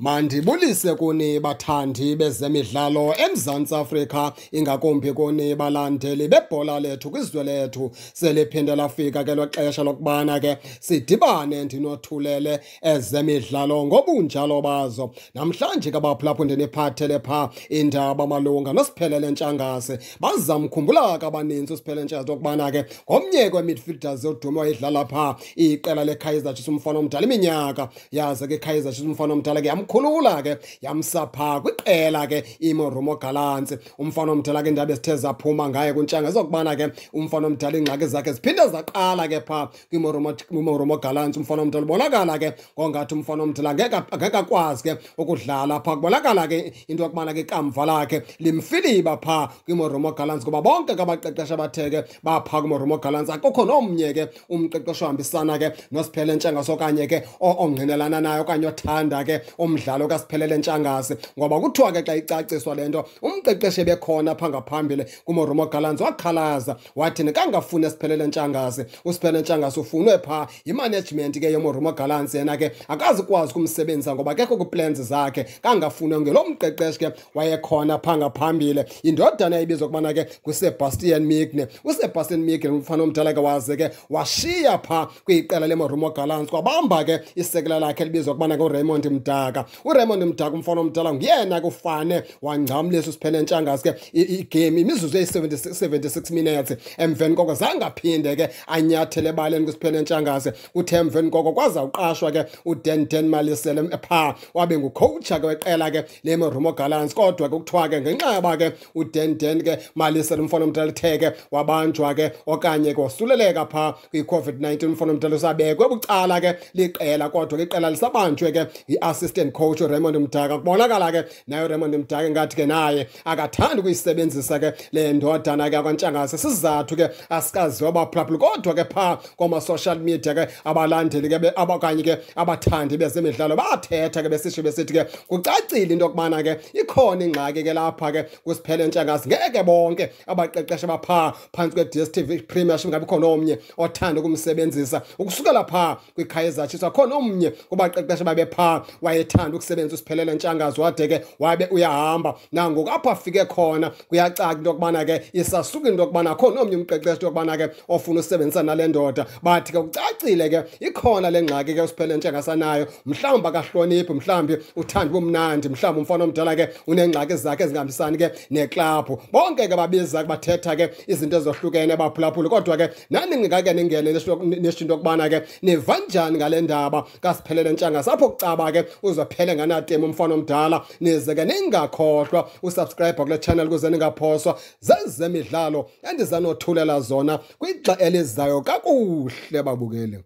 mandibulise kuni bathandi bezemidlalo emzantsi afrika ingakumbi kuni balandeli bebhola lethu kwizwe lethu seliphinde lafika ke lwexesha lokubana ke sidibane ndinothulele ezemidlalo ngobunjalo bazo namhlanje ke baphulaphu ndiniphathele phaa indaba malunga nosiphelele ntshangase bazamkhumbula ke abanintsi usiphelele ntshangase okubana ke ngomnye kwemidfielders yodume wayidlala phaa iqela lekhayizatshisa umfana omdala iminyaka yaze ke ikhayizatshisa umfana omdala ke yamkhulula ke yamsapha kwiqela ke imorumo galantsi umfana omdala ke indaba ezithe zaphuma ngaye kuntshanga ezokubana ke umfana omdala iingxaki zakhe ziphinde zaqala ke phaa kwimorumo galantsi umfana omdala ubonakala ke ngongathi umfana omdala ngeke akwazi ke ukudlala pha kubonakala ke into yokubana ke ikamva lakhe limfiliba phaa kwimorumo galantsi kuba bonke kabaqeqesha abaqeqesha bathe ke baphaa kwimorumo galantsi akukho nomnye ke umqeqesho ohambisana ke nosiphele ntshengase okanye ke ongqinelana nayo okanye othanda ke um umdlalo kasiphelele ntshangase ngoba kuthiwa ke xa icaciswa le nto umqeqeshe bekhona phangaphambili kumoromo galans wakhalaza wathi nikangafuni esiphelele ntshangase usiphelele ntshangase ufunwe phaa yimanagement ke yomoromo galans yena ke akazikwazi ukumsebenzisa ngoba kekho kwiplans zakhe kangafuni ngelo mqeqeshe ke wayekhona phangaphambili indodana ibizwa ukubana ke ngusebastian migne usebastian migne umfana omdala ke waze ke washiya phaa kwiqela lemoromo galans kwabamba ke isekela lakhe libizwa ukubana ke uraymond mdaka kodwa uRaymond Mdaka umfana omdala ngiyena kufane wangcam leso siphelentshanga ke igame imizuzu eyi-76 minutes emveni koko zange aphinde ke anyathele ebaleni kwisiphelentshangase uthe emveni koko kwazawuqashwa ke udan dan malisele phaa wabe ngukhowutsha ke weqela ke lemorumo gallants kodwa ke kuthiwa ke ngenxa yaba ke udan dan ke malisele umfana omdala uthe ke wabanjwa ke okanye ke wasuleleka phaa kwi-covid-19 umfana omdala usabekwe bucala ke liqela kodwa ke iqela lisabanjwe ke yi-assistant coach uraymond mdaka kubonakala ke naye uraymond mdaka ngathi ke naye akathandi ukuyisebenzisa ke le ndodana ke akwantshangase sizathu ke asikaziwa abaphulaphula kodwa ke pha kwama-social media ke abalandeli ke okanye ke abathandi bezemidlalo bathetha ke besisho besithi ke kucacile into yokubana ke ikhona ingxaki ke lapha ke kusiphele ntshangazi ngeke bonke abaqeqesha bapha phantsi kwe-dstv premiership ngabi khona omnye othanda ukumsebenzisa ukusukela phaa kwikhaya ezatshiswa khona omnye kubaqeqesha babe phaa wayetha wathanda ukusebenza usiphelela ntshangazi wade ke wabe uyahamba nangoku apho afike khona kuyacaca into yokubana ke isasuka into yokubana khona omnye umqeqeshi into yokubana ke ofuna usebenzisa nale ndoda bathi ke kucacile ke ikhona le ngxaki ke usiphelela ntshangasanayo mhlawumbi akahloniphi mhlawumbi uthanda ubumnandi mhlawumbi umfana omdala ke unengxaki zakhe ezingahambisani ke neklabhu bonke ke babiza ke bathetha ke izinto ezohlukene baphulaphule kodwa ke nani ningake ningene nesho into yokubana ke niva njani ngale ndaba kasiphelele ntshanga sapho kucaba ke uzwa aphele nganatema umfana omdala nize ke ningakhohlwa usubscribe kule channel ukuze ningaphoswa zezemidlalo endizanothulela zona kwixa elizayo kakuhle babukeli